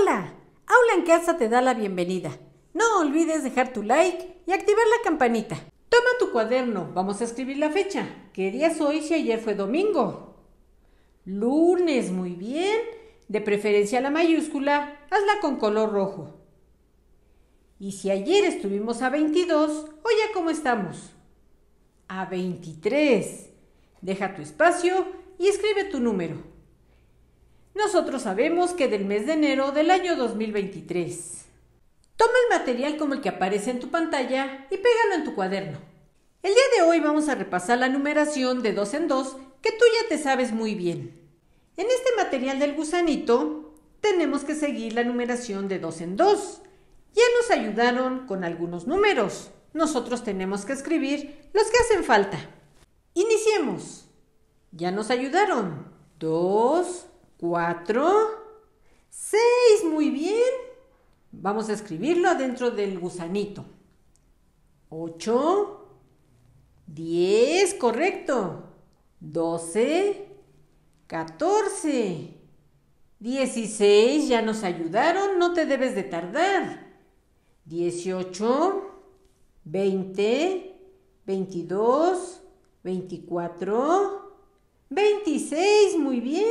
Hola, Aula en Casa te da la bienvenida. No olvides dejar tu like y activar la campanita. Toma tu cuaderno, vamos a escribir la fecha. ¿Qué día es hoy si ayer fue domingo? Lunes, muy bien. De preferencia la mayúscula, hazla con color rojo. Y si ayer estuvimos a 22, hoy ya cómo estamos? A 23. Deja tu espacio y escribe tu número. Nosotros sabemos que del mes de enero del año 2023. Toma el material como el que aparece en tu pantalla y pégalo en tu cuaderno. El día de hoy vamos a repasar la numeración de 2 en 2, que tú ya te sabes muy bien. En este material del gusanito tenemos que seguir la numeración de 2 en 2. Ya nos ayudaron con algunos números. Nosotros tenemos que escribir los que hacen falta. Iniciemos. Ya nos ayudaron. Dos, 4, 6, muy bien. Vamos a escribirlo adentro del gusanito. 8, 10, correcto. 12, 14, 16, ya nos ayudaron, no te debes de tardar. 18, 20, 22, 24, 26, muy bien.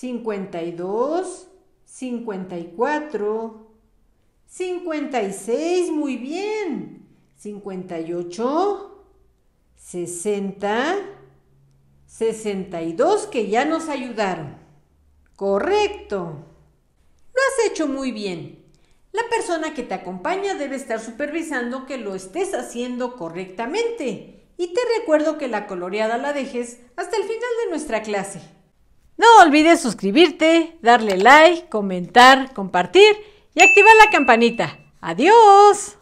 52, 54, 56, muy bien. 58, 60, 62, que ya nos ayudaron. Correcto. Lo has hecho muy bien. La persona que te acompaña debe estar supervisando que lo estés haciendo correctamente. Y te recuerdo que la coloreada la dejes hasta el final de nuestra clase. No olvides suscribirte, darle like, comentar, compartir y activar la campanita. ¡Adiós!